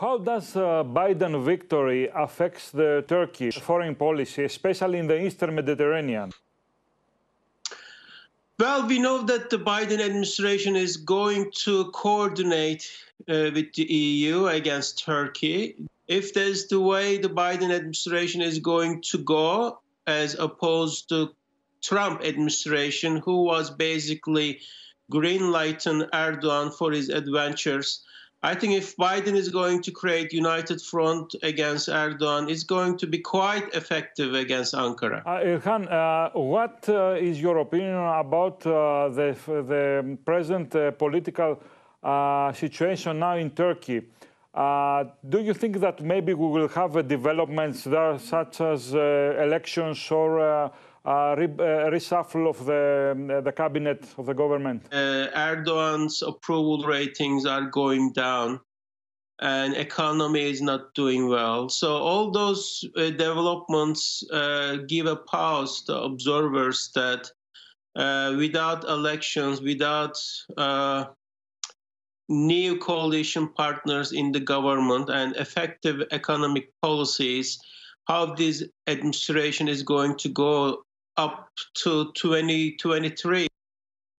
How does uh, Biden victory affects the Turkish foreign policy, especially in the Eastern Mediterranean? Well, we know that the Biden administration is going to coordinate uh, with the EU against Turkey. If there's the way the Biden administration is going to go, as opposed to Trump administration, who was basically greenlighting Erdogan for his adventures I think if Biden is going to create united front against Erdogan, it's going to be quite effective against Ankara. Uh, Ilhan, uh, what uh, is your opinion about uh, the, the, present uh, political uh, situation now in Turkey? do you think that maybe we will have developments there, such as elections or uh, reshuffle of the, the cabinet of the government? Uh, Erdogan's approval ratings are going down and economy is not doing well. So all those uh, developments uh, give a pause to observers that uh, without elections, without uh, new coalition partners in the government and effective economic policies, how this administration is going to go up to 2023.